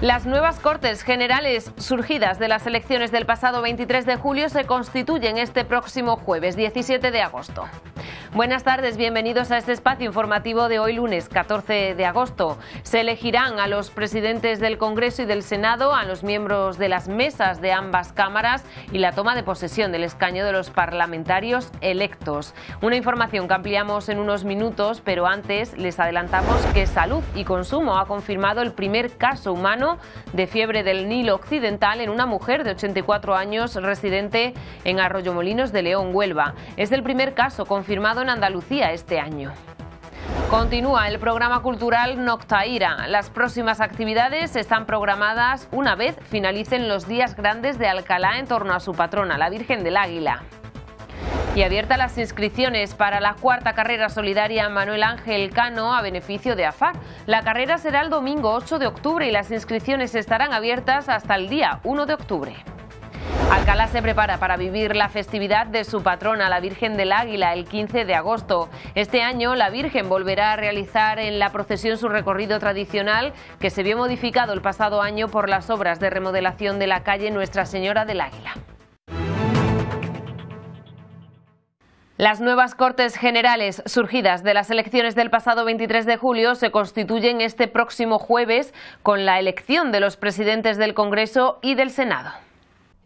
Las nuevas Cortes Generales surgidas de las elecciones del pasado 23 de julio se constituyen este próximo jueves 17 de agosto. Buenas tardes, bienvenidos a este espacio informativo de hoy lunes 14 de agosto. Se elegirán a los presidentes del Congreso y del Senado, a los miembros de las mesas de ambas cámaras y la toma de posesión del escaño de los parlamentarios electos. Una información que ampliamos en unos minutos, pero antes les adelantamos que Salud y Consumo ha confirmado el primer caso humano de fiebre del Nilo Occidental en una mujer de 84 años residente en Arroyomolinos de León, Huelva. Es el primer caso confirmado en Andalucía este año. Continúa el programa cultural Noctaira. Las próximas actividades están programadas una vez finalicen los días grandes de Alcalá en torno a su patrona, la Virgen del Águila. Y abiertas las inscripciones para la cuarta carrera solidaria Manuel Ángel Cano a beneficio de AFAR. La carrera será el domingo 8 de octubre y las inscripciones estarán abiertas hasta el día 1 de octubre. Alcalá se prepara para vivir la festividad de su patrona, la Virgen del Águila, el 15 de agosto. Este año la Virgen volverá a realizar en la procesión su recorrido tradicional que se vio modificado el pasado año por las obras de remodelación de la calle Nuestra Señora del Águila. Las nuevas Cortes Generales surgidas de las elecciones del pasado 23 de julio se constituyen este próximo jueves con la elección de los presidentes del Congreso y del Senado.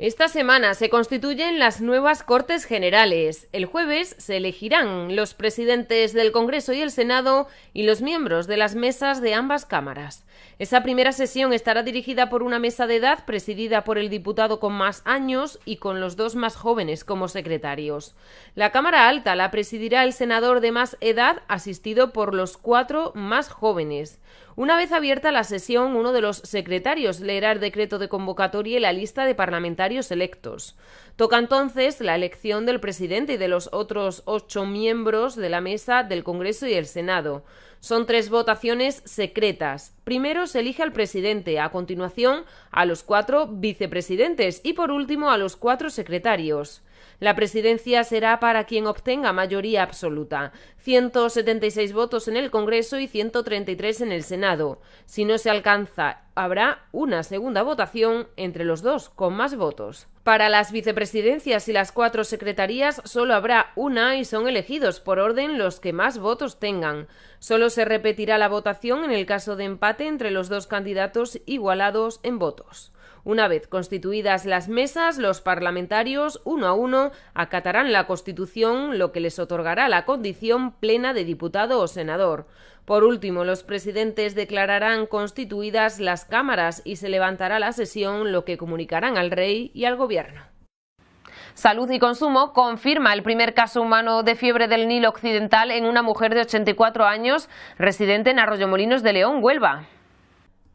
Esta semana se constituyen las nuevas Cortes Generales. El jueves se elegirán los presidentes del Congreso y el Senado y los miembros de las mesas de ambas cámaras. Esa primera sesión estará dirigida por una mesa de edad presidida por el diputado con más años y con los dos más jóvenes como secretarios. La Cámara Alta la presidirá el senador de más edad asistido por los cuatro más jóvenes. Una vez abierta la sesión, uno de los secretarios leerá el decreto de convocatoria y la lista de parlamentarios electos. Toca entonces la elección del presidente y de los otros ocho miembros de la mesa del Congreso y el Senado. Son tres votaciones secretas. Primero se elige al presidente, a continuación a los cuatro vicepresidentes y por último a los cuatro secretarios. La presidencia será para quien obtenga mayoría absoluta, 176 votos en el Congreso y 133 en el Senado. Si no se alcanza, habrá una segunda votación entre los dos con más votos. Para las vicepresidencias y las cuatro secretarías solo habrá una y son elegidos por orden los que más votos tengan. Solo se repetirá la votación en el caso de empate entre los dos candidatos igualados en votos. Una vez constituidas las mesas, los parlamentarios, uno a uno, acatarán la Constitución, lo que les otorgará la condición plena de diputado o senador. Por último, los presidentes declararán constituidas las cámaras y se levantará la sesión, lo que comunicarán al rey y al gobierno. Salud y Consumo confirma el primer caso humano de fiebre del Nilo Occidental en una mujer de 84 años residente en Arroyomolinos de León, Huelva.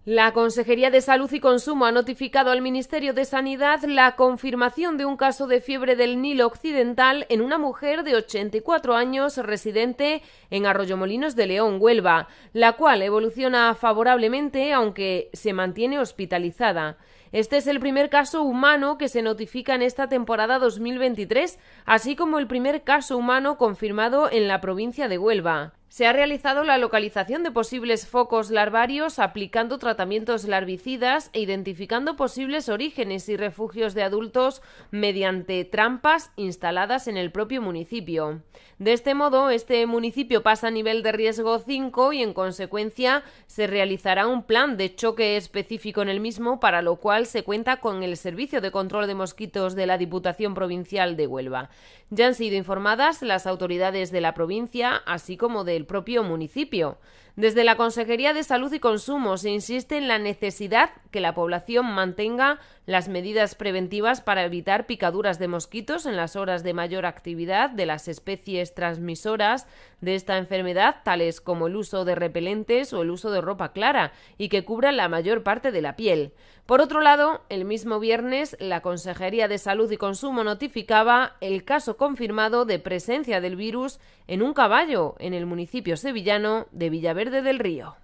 La Consejería de Salud y Consumo ha notificado al Ministerio de Sanidad la confirmación de un caso de fiebre del Nilo Occidental en una mujer de 84 años residente en Arroyomolinos de León, Huelva, la cual evoluciona favorablemente aunque se mantiene hospitalizada. Este es el primer caso humano que se notifica en esta temporada 2023, así como el primer caso humano confirmado en la provincia de Huelva se ha realizado la localización de posibles focos larvarios aplicando tratamientos larvicidas e identificando posibles orígenes y refugios de adultos mediante trampas instaladas en el propio municipio. De este modo, este municipio pasa a nivel de riesgo 5 y, en consecuencia, se realizará un plan de choque específico en el mismo, para lo cual se cuenta con el Servicio de Control de Mosquitos de la Diputación Provincial de Huelva. Ya han sido informadas las autoridades de la provincia, así como del propio municipio. Desde la Consejería de Salud y Consumo se insiste en la necesidad que la población mantenga las medidas preventivas para evitar picaduras de mosquitos en las horas de mayor actividad de las especies transmisoras de esta enfermedad, tales como el uso de repelentes o el uso de ropa clara, y que cubra la mayor parte de la piel. Por otro lado, el mismo viernes, la Consejería de Salud y Consumo notificaba el caso confirmado de presencia del virus en un caballo en el municipio sevillano de Villaverde del Río.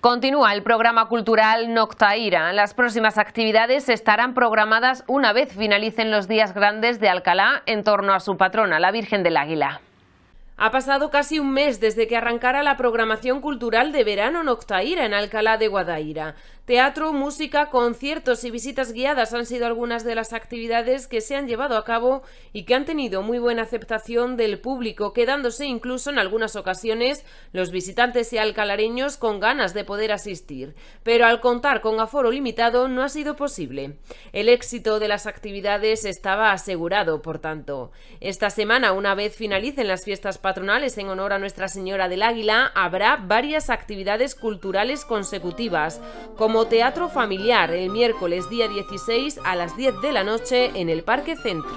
Continúa el programa cultural Noctaira. Las próximas actividades estarán programadas una vez finalicen los días grandes de Alcalá en torno a su patrona, la Virgen del Águila. Ha pasado casi un mes desde que arrancara la programación cultural de verano Noctaira en Alcalá de Guadaira. Teatro, música, conciertos y visitas guiadas han sido algunas de las actividades que se han llevado a cabo y que han tenido muy buena aceptación del público, quedándose incluso en algunas ocasiones los visitantes y alcalareños con ganas de poder asistir. Pero al contar con aforo limitado no ha sido posible. El éxito de las actividades estaba asegurado, por tanto. Esta semana, una vez finalicen las fiestas patronales en honor a Nuestra Señora del Águila, habrá varias actividades culturales consecutivas, como teatro familiar el miércoles día 16 a las 10 de la noche en el Parque Centro.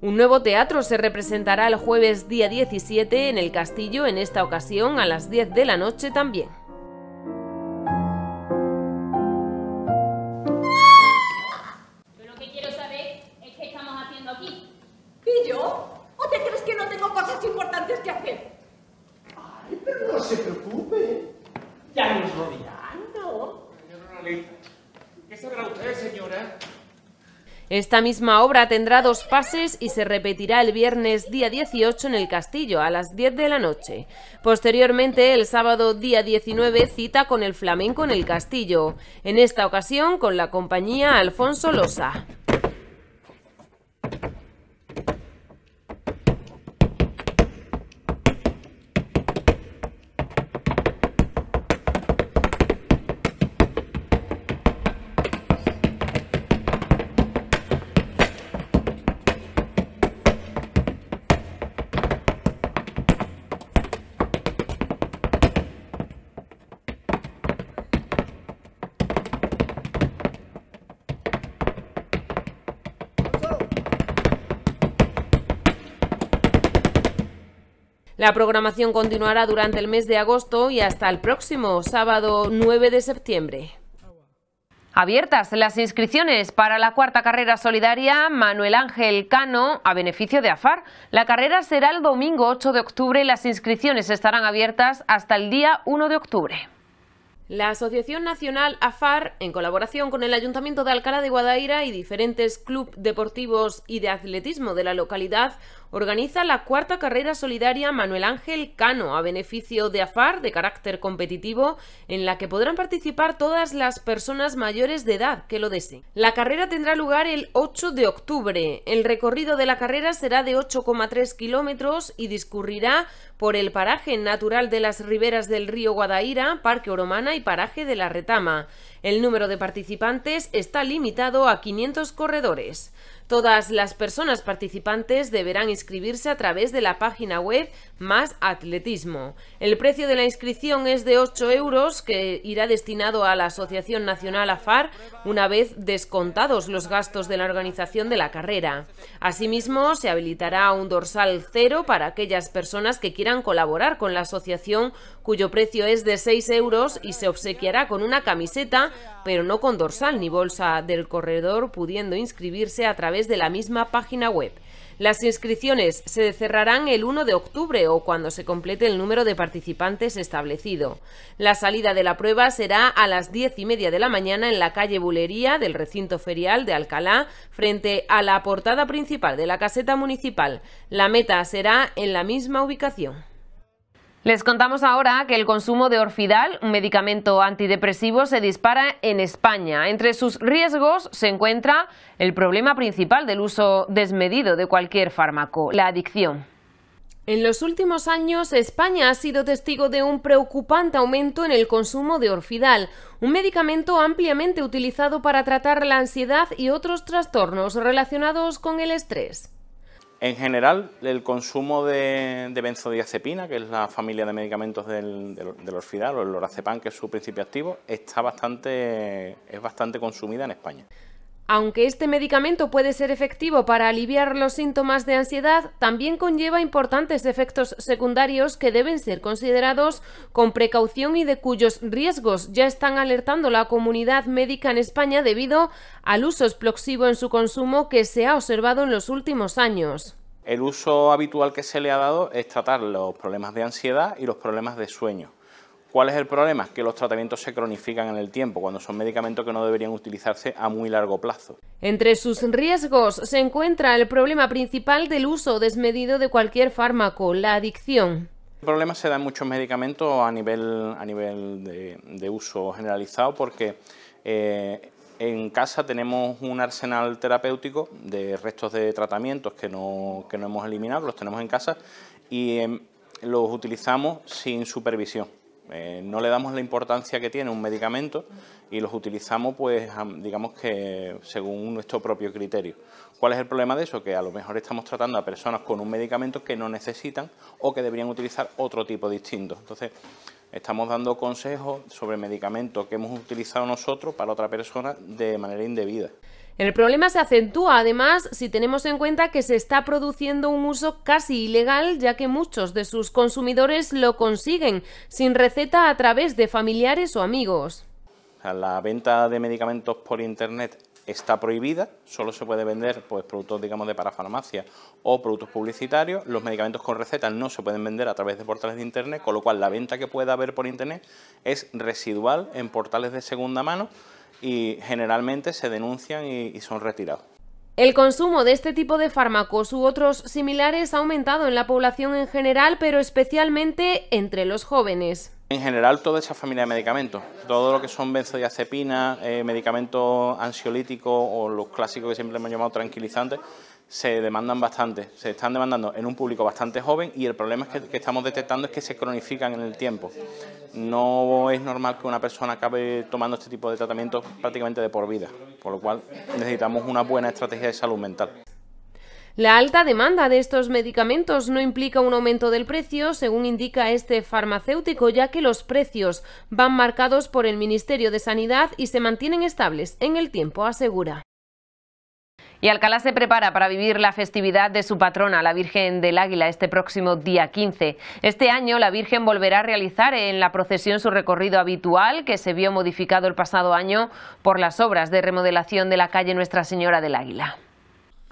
Un nuevo teatro se representará el jueves día 17 en el castillo, en esta ocasión a las 10 de la noche también. Esta misma obra tendrá dos pases y se repetirá el viernes día 18 en el Castillo a las 10 de la noche. Posteriormente, el sábado día 19 cita con el flamenco en el Castillo, en esta ocasión con la compañía Alfonso Losa. La programación continuará durante el mes de agosto y hasta el próximo sábado 9 de septiembre. Abiertas las inscripciones para la cuarta carrera solidaria Manuel Ángel Cano a beneficio de AFAR. La carrera será el domingo 8 de octubre y las inscripciones estarán abiertas hasta el día 1 de octubre. La Asociación Nacional AFAR, en colaboración con el Ayuntamiento de Alcalá de Guadaira y diferentes clubes deportivos y de atletismo de la localidad, organiza la cuarta carrera solidaria Manuel Ángel Cano a beneficio de AFAR de carácter competitivo en la que podrán participar todas las personas mayores de edad que lo deseen. La carrera tendrá lugar el 8 de octubre. El recorrido de la carrera será de 8,3 kilómetros y discurrirá por el paraje natural de las riberas del río Guadaira, Parque Oromana y Paraje de la Retama. El número de participantes está limitado a 500 corredores. Todas las personas participantes deberán inscribirse a través de la página web Más Atletismo. El precio de la inscripción es de 8 euros que irá destinado a la Asociación Nacional AFAR una vez descontados los gastos de la organización de la carrera. Asimismo, se habilitará un dorsal cero para aquellas personas que quieran colaborar con la asociación cuyo precio es de 6 euros y se obsequiará con una camiseta pero no con dorsal ni bolsa del corredor pudiendo inscribirse a través de la misma página web. Las inscripciones se cerrarán el 1 de octubre o cuando se complete el número de participantes establecido. La salida de la prueba será a las 10 y media de la mañana en la calle Bulería del recinto ferial de Alcalá, frente a la portada principal de la caseta municipal. La meta será en la misma ubicación. Les contamos ahora que el consumo de Orfidal, un medicamento antidepresivo, se dispara en España. Entre sus riesgos se encuentra el problema principal del uso desmedido de cualquier fármaco, la adicción. En los últimos años, España ha sido testigo de un preocupante aumento en el consumo de Orfidal, un medicamento ampliamente utilizado para tratar la ansiedad y otros trastornos relacionados con el estrés. En general, el consumo de, benzodiazepina, que es la familia de medicamentos del, orfidal o el lorazepam, que es su principio activo, está bastante, es bastante consumida en España. Aunque este medicamento puede ser efectivo para aliviar los síntomas de ansiedad, también conlleva importantes efectos secundarios que deben ser considerados con precaución y de cuyos riesgos ya están alertando la comunidad médica en España debido al uso explosivo en su consumo que se ha observado en los últimos años. El uso habitual que se le ha dado es tratar los problemas de ansiedad y los problemas de sueño ¿Cuál es el problema? Que los tratamientos se cronifican en el tiempo, cuando son medicamentos que no deberían utilizarse a muy largo plazo. Entre sus riesgos se encuentra el problema principal del uso desmedido de cualquier fármaco, la adicción. El problema se da en muchos medicamentos a nivel, a nivel de, uso generalizado porque eh, en casa tenemos un arsenal terapéutico de restos de tratamientos que no, hemos eliminado, los tenemos en casa y em, los utilizamos sin supervisión. Eh, no le damos la importancia que tiene un medicamento y los utilizamos, pues, digamos que según nuestro propio criterio. ¿Cuál es el problema de eso? Que a lo mejor estamos tratando a personas con un medicamento que no necesitan o que deberían utilizar otro tipo distinto. Entonces, estamos dando consejos sobre medicamentos que hemos utilizado nosotros para otra persona de manera indebida. El problema se acentúa además si tenemos en cuenta que se está produciendo un uso casi ilegal ya que muchos de sus consumidores lo consiguen sin receta a través de familiares o amigos. La venta de medicamentos por internet está prohibida, solo se puede vender pues, productos digamos, de parafarmacia o productos publicitarios, los medicamentos con receta no se pueden vender a través de portales de internet, con lo cual la venta que pueda haber por internet es residual en portales de segunda mano y generalmente se denuncian y, son retirados. El consumo de este tipo de fármacos u otros similares ha aumentado en la población en general, pero especialmente entre los jóvenes. En general, toda esa familia de medicamentos, todo lo que son benzodiazepinas, eh, medicamentos ansiolíticos o los clásicos que siempre hemos llamado tranquilizantes, se demandan bastante, se están demandando en un público bastante joven y el problema es que, que, estamos detectando es que se cronifican en el tiempo. No es normal que una persona acabe tomando este tipo de tratamiento prácticamente de por vida, por lo cual necesitamos una buena estrategia de salud mental. La alta demanda de estos medicamentos no implica un aumento del precio, según indica este farmacéutico, ya que los precios van marcados por el Ministerio de Sanidad y se mantienen estables en el tiempo, asegura. Y Alcalá se prepara para vivir la festividad de su patrona, la Virgen del Águila, este próximo día 15. Este año la Virgen volverá a realizar en la procesión su recorrido habitual, que se vio modificado el pasado año por las obras de remodelación de la calle Nuestra Señora del Águila.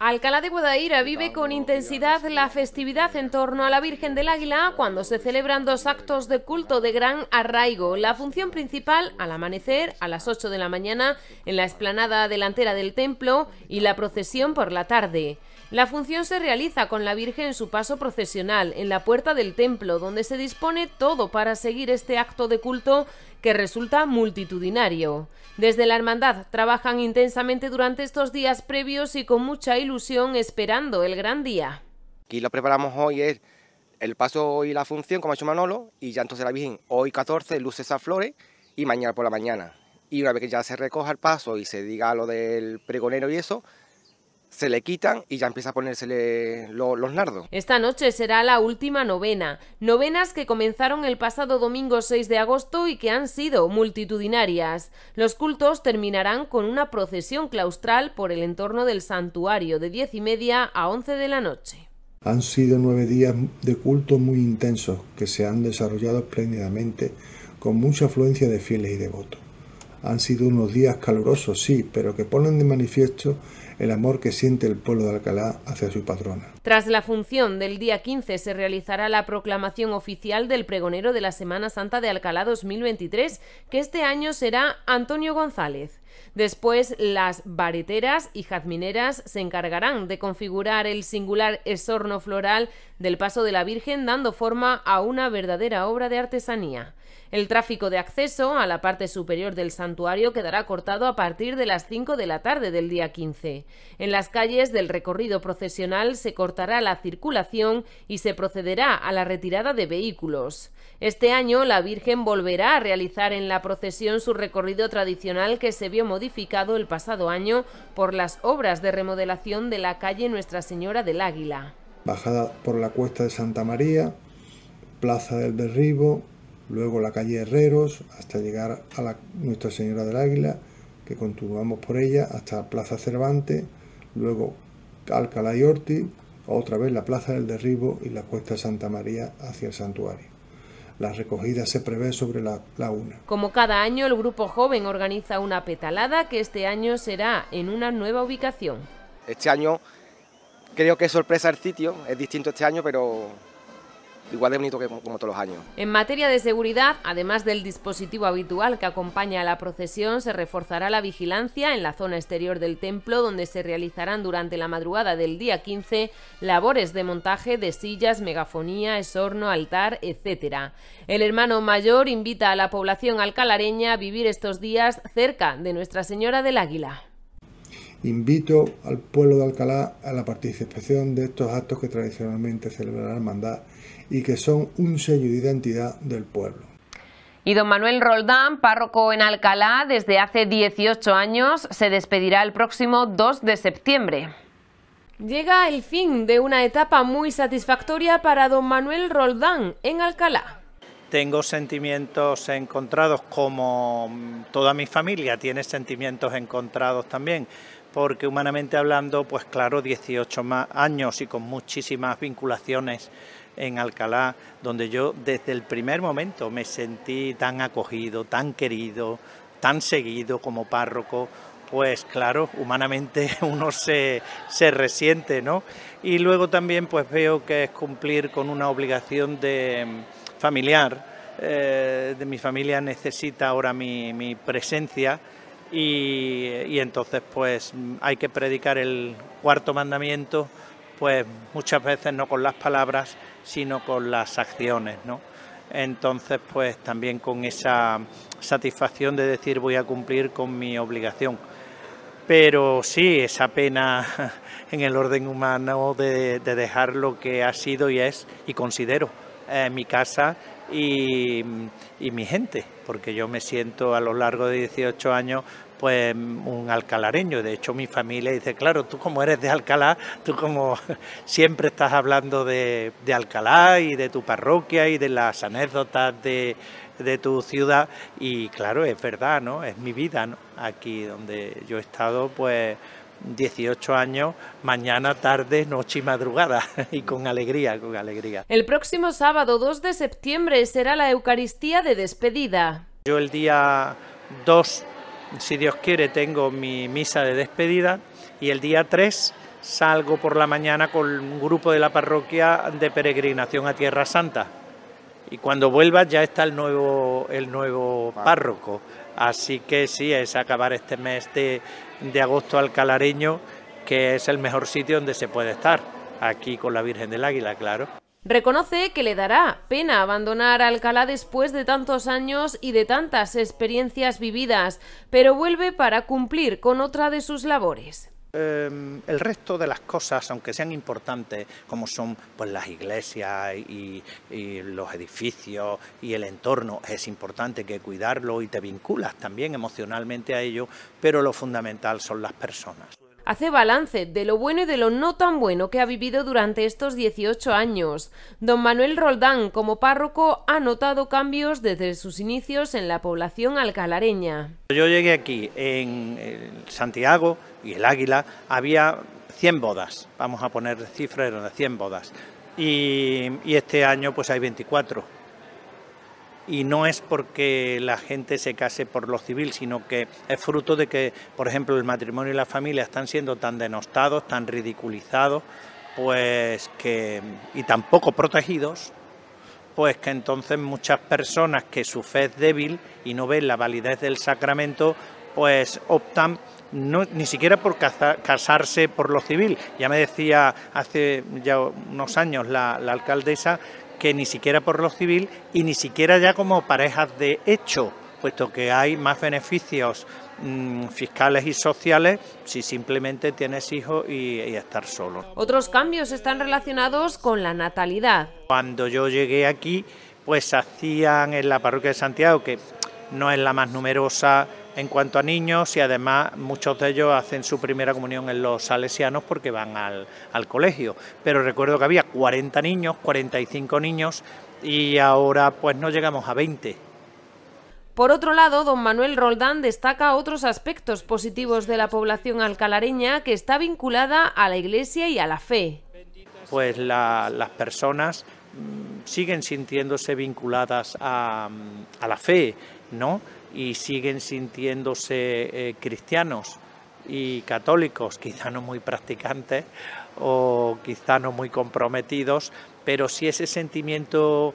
Alcalá de Guadaira vive con intensidad la festividad en torno a la Virgen del Águila cuando se celebran dos actos de culto de gran arraigo. La función principal al amanecer a las 8 de la mañana en la explanada delantera del templo y la procesión por la tarde. La función se realiza con la Virgen en su paso procesional, en la puerta del templo, donde se dispone todo para seguir este acto de culto que resulta multitudinario. Desde la Hermandad trabajan intensamente durante estos días previos y con mucha ilusión esperando el gran día. Aquí lo preparamos hoy es el paso y la función, como ha hecho Manolo, y ya entonces la Virgen hoy 14 luces a flores y mañana por la mañana. Y una vez que ya se recoja el paso y se diga lo del pregonero y eso, se le quitan y ya empieza a ponérsele los nardos. Esta noche será la última novena, novenas que comenzaron el pasado domingo 6 de agosto y que han sido multitudinarias. Los cultos terminarán con una procesión claustral por el entorno del santuario de diez y media a 11 de la noche. Han sido nueve días de culto muy intensos que se han desarrollado espléndidamente con mucha afluencia de fieles y devotos. Han sido unos días calurosos, sí, pero que ponen de manifiesto el amor que siente el pueblo de Alcalá hacia su patrona. Tras la función del día 15 se realizará la proclamación oficial del pregonero de la Semana Santa de Alcalá 2023, que este año será Antonio González. Después, las bareteras y jazmineras se encargarán de configurar el singular esorno floral del paso de la Virgen, dando forma a una verdadera obra de artesanía. El tráfico de acceso a la parte superior del santuario quedará cortado a partir de las 5 de la tarde del día 15. En las calles del recorrido procesional se cortará la circulación y se procederá a la retirada de vehículos. Este año la Virgen volverá a realizar en la procesión su recorrido tradicional que se vio modificado el pasado año por las obras de remodelación de la calle Nuestra Señora del Águila. Bajada por la cuesta de Santa María, Plaza del Derribo, luego la calle Herreros hasta llegar a Nuestra Señora del Águila, que continuamos por ella hasta Plaza Cervantes, luego Alcalá y Orti, otra vez la Plaza del Derribo y la Cuesta de Santa María hacia el santuario. La recogida se prevé sobre la, la, una. Como cada año, el Grupo Joven organiza una petalada que este año será en una nueva ubicación. Este año creo que es sorpresa el sitio, es distinto este año, pero igual de bonito que como todos los años. En materia de seguridad, además del dispositivo habitual que acompaña a la procesión, se reforzará la vigilancia en la zona exterior del templo, donde se realizarán durante la madrugada del día 15 labores de montaje de sillas, megafonía, esorno, altar, etc. El hermano mayor invita a la población alcalareña a vivir estos días cerca de Nuestra Señora del Águila. Invito al pueblo de Alcalá a la participación de estos actos que tradicionalmente celebran la hermandad y que son un sello de identidad del pueblo. Y don Manuel Roldán, párroco en Alcalá desde hace 18 años, se despedirá el próximo 2 de septiembre. Llega el fin de una etapa muy satisfactoria para don Manuel Roldán en Alcalá. Tengo sentimientos encontrados como toda mi familia tiene sentimientos encontrados también, porque humanamente hablando, pues claro, 18 años y con muchísimas vinculaciones en Alcalá, donde yo desde el primer momento me sentí tan acogido, tan querido, tan seguido como párroco, pues claro, humanamente uno se, resiente, ¿no? Y luego también pues veo que es cumplir con una obligación de mm, familiar, eh, de mi familia necesita ahora mi, mi presencia, y, entonces pues hay que predicar el cuarto mandamiento pues muchas veces no con las palabras sino con las acciones, ¿no? Entonces pues también con esa satisfacción de decir voy a cumplir con mi obligación pero sí, esa pena en el orden humano de, dejar lo que ha sido y es, y considero eh, mi casa y, mi gente, porque yo me siento a lo largo de 18 años pues un alcalareño. De hecho, mi familia dice, claro, tú como eres de Alcalá, tú como siempre estás hablando de, Alcalá y de tu parroquia y de las anécdotas de, tu ciudad. Y claro, es verdad, ¿no? Es mi vida, Aquí donde yo he estado, pues 18 años, mañana, tarde, noche y madrugada, y con alegría, con alegría. El próximo sábado 2 de septiembre será la Eucaristía de despedida. Yo el día 2, si Dios quiere, tengo mi misa de despedida y el día 3 salgo por la mañana con un grupo de la parroquia de peregrinación a Tierra Santa. Y cuando vuelva ya está el nuevo, el nuevo párroco. Así que sí, es acabar este mes de, de agosto al que es el mejor sitio donde se puede estar, aquí con la Virgen del Águila, claro. Reconoce que le dará pena abandonar Alcalá después de tantos años y de tantas experiencias vividas, pero vuelve para cumplir con otra de sus labores. Em, el resto de las cosas, aunque sean importantes, como son pues, las iglesias y, y, los edificios y el entorno, es importante que cuidarlo y te vinculas también emocionalmente a ello, pero lo fundamental son las personas hace balance de lo bueno y de lo no tan bueno que ha vivido durante estos 18 años. Don Manuel Roldán, como párroco, ha notado cambios desde sus inicios en la población alcalareña. Yo llegué aquí en Santiago y el Águila, había 100 bodas, vamos a poner cifras de 100 bodas, y, este año pues hay 24 y no es porque la gente se case por lo civil, sino que es fruto de que, por ejemplo, el matrimonio y la familia están siendo tan denostados, tan ridiculizados, pues que y tan poco protegidos, pues que entonces muchas personas que su fe es débil y no ven la validez del sacramento, pues optan ni siquiera por casarse por lo civil. Ya me decía hace ya unos años la alcaldesa que ni siquiera por lo civil y ni siquiera ya como parejas de hecho, puesto que hay más beneficios mm, fiscales y sociales si simplemente tienes hijos y, y estar solo. Otros cambios están relacionados con la natalidad. Cuando yo llegué aquí, pues hacían en la parroquia de Santiago, que no es la más numerosa, en cuanto a niños y además muchos de ellos hacen su primera comunión en los salesianos porque van al, colegio. Pero recuerdo que había 40 niños, 45 niños y ahora pues no llegamos a 20. Por otro lado, don Manuel Roldán destaca otros aspectos positivos de la población alcalareña que está vinculada a la Iglesia y a la fe. Pues las personas mm, siguen sintiéndose vinculadas a, mm, a la fe, ¿no? y siguen sintiéndose eh, cristianos y católicos, quizá no muy practicantes o quizá no muy comprometidos, pero sí ese sentimiento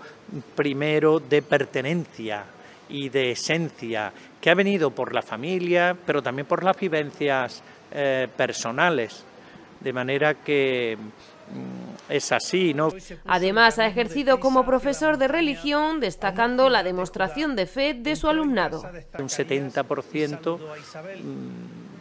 primero de pertenencia y de esencia que ha venido por la familia, pero también por las vivencias eh, personales. De manera que Mm, es así, ¿no? Además, ha ejercido como profesor de religión, destacando la demostración de fe de su alumnado. Un 70% mm,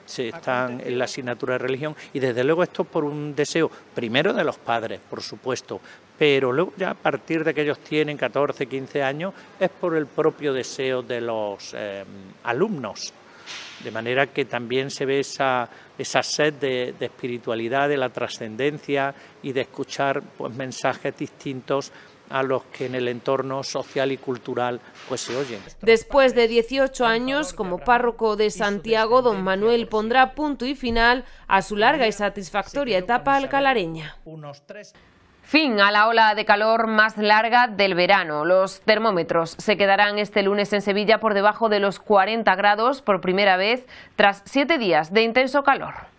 se están en la asignatura de religión y desde luego esto es por un deseo primero de los padres, por supuesto, pero luego ya a partir de que ellos tienen 14, 15 años es por el propio deseo de los eh, alumnos. De manera que también se ve esa, esa sed de, espiritualidad, de la trascendencia y de escuchar pues, mensajes distintos a los que en el entorno social y cultural pues se oyen. Después de 18 años como párroco de Santiago, don Manuel pondrá punto y final a su larga y satisfactoria etapa alcalareña. Fin a la ola de calor más larga del verano. Los termómetros se quedarán este lunes en Sevilla por debajo de los 40 grados por primera vez tras siete días de intenso calor.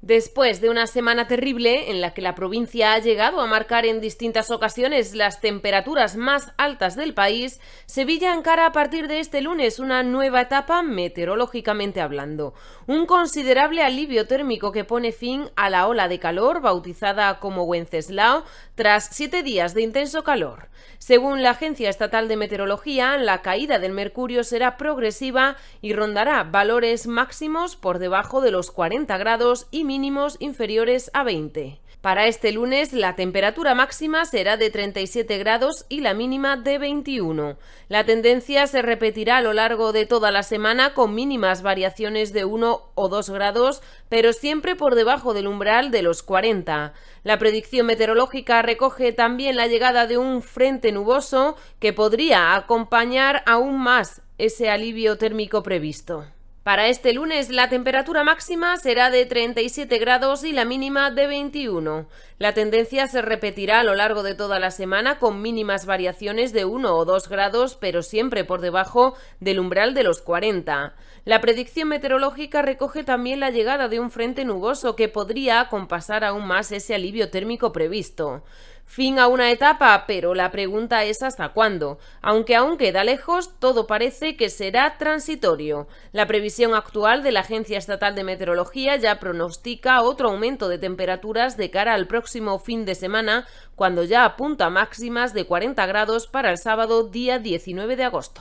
Después de una semana terrible en la que la provincia ha llegado a marcar en distintas ocasiones las temperaturas más altas del país, Sevilla encara a partir de este lunes una nueva etapa meteorológicamente hablando. Un considerable alivio térmico que pone fin a la ola de calor bautizada como Wenceslao tras siete días de intenso calor. Según la Agencia Estatal de Meteorología, la caída del mercurio será progresiva y rondará valores máximos por debajo de los 40 grados y mínimos inferiores a 20. Para este lunes la temperatura máxima será de 37 grados y la mínima de 21. La tendencia se repetirá a lo largo de toda la semana con mínimas variaciones de 1 o 2 grados, pero siempre por debajo del umbral de los 40. La predicción meteorológica recoge también la llegada de un frente nuboso que podría acompañar aún más ese alivio térmico previsto. Para este lunes la temperatura máxima será de 37 grados y la mínima de 21. La tendencia se repetirá a lo largo de toda la semana con mínimas variaciones de 1 o 2 grados, pero siempre por debajo del umbral de los 40. La predicción meteorológica recoge también la llegada de un frente nuboso que podría compasar aún más ese alivio térmico previsto. Fin a una etapa, pero la pregunta es hasta cuándo. Aunque aún queda lejos, todo parece que será transitorio. La previsión actual de la Agencia Estatal de Meteorología ya pronostica otro aumento de temperaturas de cara al próximo fin de semana, cuando ya apunta máximas de 40 grados para el sábado día 19 de agosto.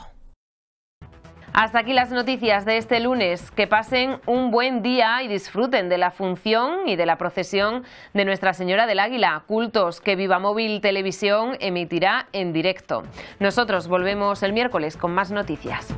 Hasta aquí las noticias de este lunes. Que pasen un buen día y disfruten de la función y de la procesión de Nuestra Señora del Águila. Cultos que Viva Móvil Televisión emitirá en directo. Nosotros volvemos el miércoles con más noticias.